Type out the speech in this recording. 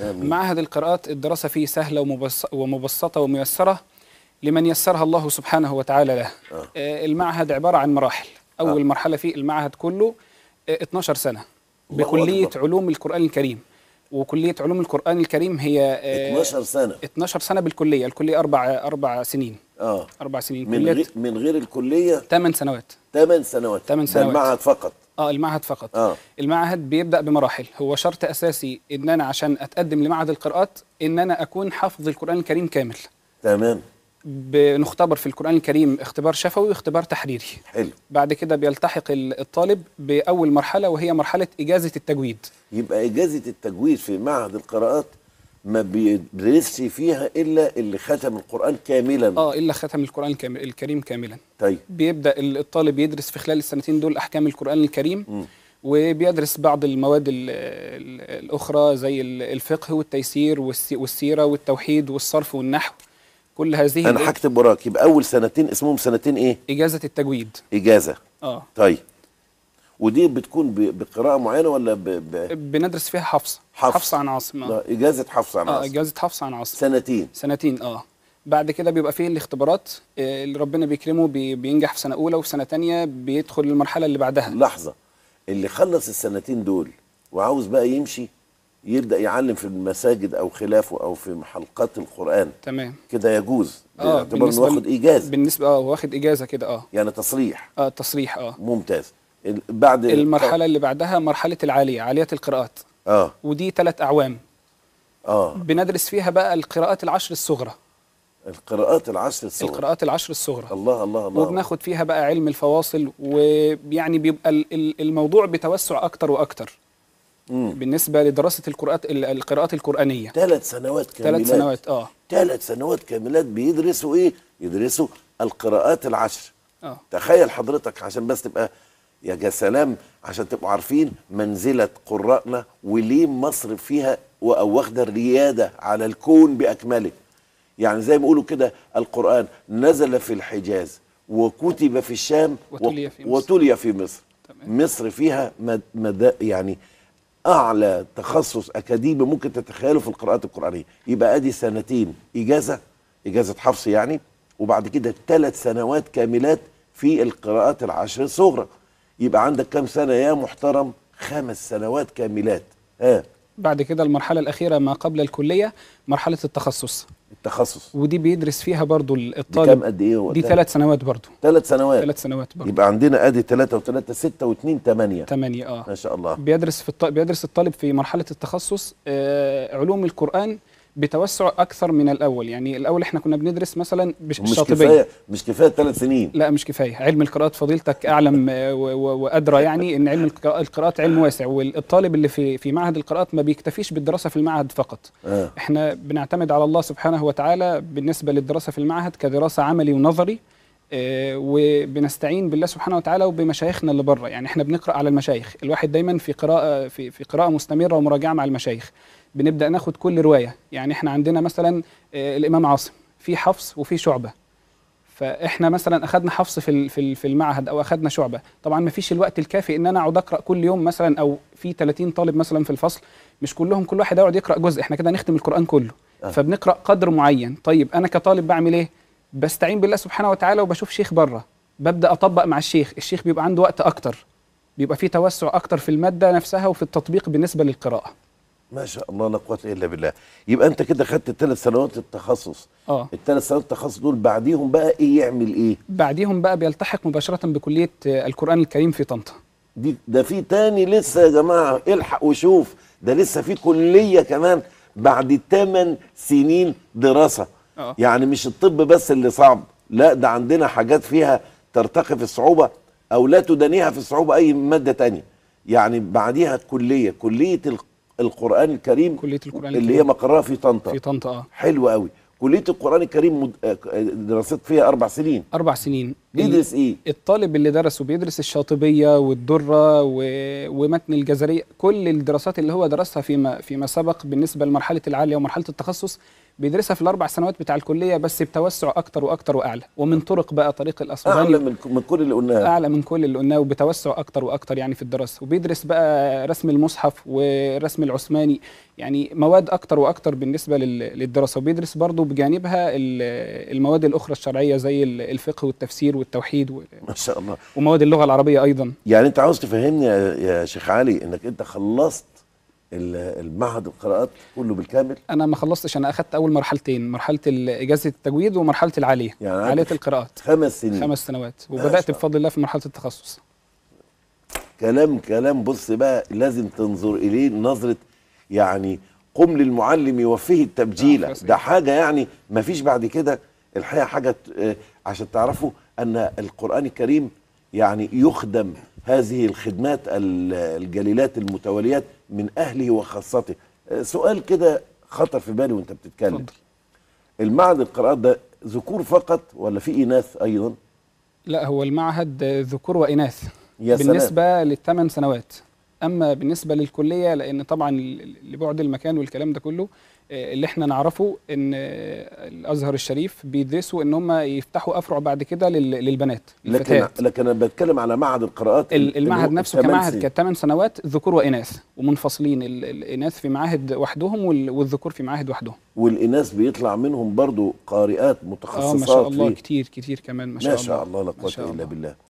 معهد القراءات الدراسة فيه سهلة ومبسطة وميسرة لمن يسرها الله سبحانه وتعالى له آه. آه. المعهد عبارة عن مراحل أول آه. مرحلة فيه المعهد كله 12 آه، سنة بكلية أكبر. علوم القرآن الكريم وكلية علوم القرآن الكريم هي 12 آه، سنة 12 سنة بالكلية الكلية أربع أربع سنين اه أربع سنين من غير من غير الكلية 8 سنوات 8 سنوات 8 سنوات المعهد فقط اه المعهد فقط آه. المعهد بيبدا بمراحل هو شرط اساسي ان انا عشان اتقدم لمعهد القراءات ان انا اكون حافظ القران الكريم كامل تمام بنختبر في القرآن الكريم اختبار شفوي واختبار تحريري حلو بعد كده بيلتحق الطالب بأول مرحلة وهي مرحلة إجازة التجويد يبقى إجازة التجويد في معهد القراءات ما بيدرسش فيها الا اللي ختم القران كاملا اه الا ختم القران الكريم كاملا طيب بيبدا الطالب يدرس في خلال السنتين دول احكام القران الكريم م. وبيدرس بعض المواد الاخرى زي الفقه والتيسير والسيره والتوحيد والصرف والنحو كل هذه انا هكتب وراك يبقى اول سنتين اسمهم سنتين ايه اجازه التجويد اجازه اه طيب ودي بتكون بقراءه معينه ولا ب... ب... بندرس فيها حفص حفص, حفص عن عاصم اه اجازه حفص عن عاصم اه اجازه حفص عن عاصم سنتين سنتين اه بعد كده بيبقى فيه الاختبارات آه، اللي ربنا بيكرمه بي... بينجح في سنه اولى وفي سنه ثانيه بيدخل المرحله اللي بعدها لحظه اللي خلص السنتين دول وعاوز بقى يمشي يبدا يعلم في المساجد او خلافه او في حلقات القران تمام كده يجوز آه، باعتبار انه واخد اجازه بالنسبه اه واخد اجازه كده اه يعني تصريح اه تصريح اه ممتاز بعد المرحله اللي بعدها مرحله العاليه عاليه القراءات اه ودي ثلاث اعوام اه بندرس فيها بقى القراءات العشر الصغرى القراءات العشر الصغرى القراءات العشر الصغرى الله الله الله وبناخد فيها بقى علم الفواصل ويعني بيبقى الموضوع بتوسع اكتر واكتر مم. بالنسبه لدراسه القراءات القراءات القرانيه ثلاث سنوات كاملات ثلاث سنوات اه ثلاث سنوات كاملات بيدرسوا ايه يدرسوا القراءات العشر آه. تخيل حضرتك عشان بس تبقى يا سلام عشان تبقوا عارفين منزلة قرائنا وليه مصر فيها واخدة الريادة على الكون بأكمله يعني زي ما بيقولوا كده القرآن نزل في الحجاز وكتب في الشام وتلي في مصر, وتلي في مصر. تمام. مصر فيها مد مد يعني أعلى تخصص أكاديمي ممكن تتخيله في القراءات القرآنية يبقى أدي سنتين إجازة إجازة حفص يعني وبعد كده ثلاث سنوات كاملات في القراءات العشر الصغرى يبقى عندك كام سنه يا محترم خمس سنوات كاملات ها بعد كده المرحلة الأخيرة ما قبل الكلية مرحلة التخصص التخصص ودي بيدرس فيها برضو الطالب كام قد إيه دي ثلاث سنوات برضو ثلاث سنوات ثلاث سنوات برضو يبقى عندنا أدي ثلاثة وثلاثة ستة واثنين ثمانية ثمانية آه ما شاء الله بيدرس في الط... بيدرس الطالب في مرحلة التخصص آه علوم القرآن بتوسع اكثر من الاول يعني الاول احنا كنا بندرس مثلا بالشاطبيه مش كفايه مش كفايه ثلاث سنين لا مش كفايه علم القراءات فضيلتك اعلم آه، وادرى يعني ان علم القراءات علم واسع والطالب اللي في في معهد القراءات ما بيكتفيش بالدراسه في المعهد فقط آه. احنا بنعتمد على الله سبحانه وتعالى بالنسبه للدراسه في المعهد كدراسه عملي ونظري آه، وبنستعين بالله سبحانه وتعالى وبمشايخنا اللي بره يعني احنا بنقرا على المشايخ الواحد دايما في قراءه في, في قراءه مستمره ومراجعه مع المشايخ بنبدا ناخد كل روايه يعني احنا عندنا مثلا آه، الامام عاصم في حفص وفي شعبه فاحنا مثلا اخذنا حفص في في المعهد او اخذنا شعبه طبعا ما فيش الوقت الكافي ان انا اقعد اقرا كل يوم مثلا او في 30 طالب مثلا في الفصل مش كلهم كل واحد يقعد يقرا جزء احنا كده هنختم القران كله آه. فبنقرا قدر معين طيب انا كطالب بعمل ايه بستعين بالله سبحانه وتعالى وبشوف شيخ بره ببدا اطبق مع الشيخ الشيخ بيبقى عنده وقت اكتر بيبقى فيه توسع اكتر في الماده نفسها وفي التطبيق بالنسبه للقراءه ما شاء الله لا قوه الا بالله يبقى انت كده خدت الثلاث سنوات التخصص اه الثلاث سنوات التخصص دول بعديهم بقى ايه يعمل ايه بعديهم بقى بيلتحق مباشره بكليه القران الكريم في طنطا دي ده في تاني لسه يا جماعه الحق وشوف ده لسه في كليه كمان بعد ثمان سنين دراسه أوه. يعني مش الطب بس اللي صعب لا ده عندنا حاجات فيها ترتقي في الصعوبه او لا تدانيها في الصعوبه اي ماده تانية يعني بعديها الكليه كليه القرآن الكريم كلية القرآن الكريم اللي هي مقرها في طنطا في طنطا اه حلو قوي كلية القرآن الكريم مد... آه، آه، درست فيها أربع سنين أربع سنين بيدرس إيه؟ الطالب اللي درسه بيدرس الشاطبية والدرة و... ومتن الجزرية كل الدراسات اللي هو درسها فيما فيما سبق بالنسبة لمرحلة العالية ومرحلة التخصص بيدرسها في الاربع سنوات بتاع الكليه بس بتوسع اكتر واكتر واعلى ومن طرق بقى طريق الاسراني اعلى يعني من من كل اللي قلناه اعلى من كل اللي قلناه وبتوسع اكتر واكتر يعني في الدراسه وبيدرس بقى رسم المصحف والرسم العثماني يعني مواد اكتر واكتر بالنسبه للدراسه وبيدرس برضه بجانبها المواد الاخرى الشرعيه زي الفقه والتفسير والتوحيد و... ما شاء الله ومواد اللغه العربيه ايضا يعني انت عاوز تفهمني يا شيخ علي انك انت خلصت المعهد القراءات كله بالكامل انا ما خلصتش انا اخذت اول مرحلتين مرحله اجازه التجويد ومرحله العاليه يعني عاليه القراءات خمس سنين خمس سنوات وبدات بفضل الله في مرحله التخصص كلام كلام بص بقى لازم تنظر اليه نظره يعني قم للمعلم وفيه التبجيله آه، ده حاجه يعني ما فيش بعد كده الحقيقه حاجه آه، عشان تعرفوا ان القران الكريم يعني يخدم هذه الخدمات الجليلات المتواليات من اهله وخاصته آه، سؤال كده خطر في بالي وانت بتتكلم فضل. المعهد القراءات ده ذكور فقط ولا في اناث ايضا لا هو المعهد ذكور واناث يا بالنسبه للثمان سنوات اما بالنسبه للكليه لان طبعا لبعد المكان والكلام ده كله آه، اللي احنا نعرفه ان آه، الازهر الشريف بيدرسوا ان هم يفتحوا افرع بعد كده للبنات لكن لكن انا بتكلم على معهد القراءات المعهد نفسه كمعهد كان ثمان سنوات ذكور واناث ومنفصلين الاناث في معاهد وحدهم والذكور في معاهد وحدهم والاناث بيطلع منهم برضو قارئات متخصصات اه ما شاء الله كتير كتير كمان ما شاء, ما شاء الله, الله لا قوه الا بالله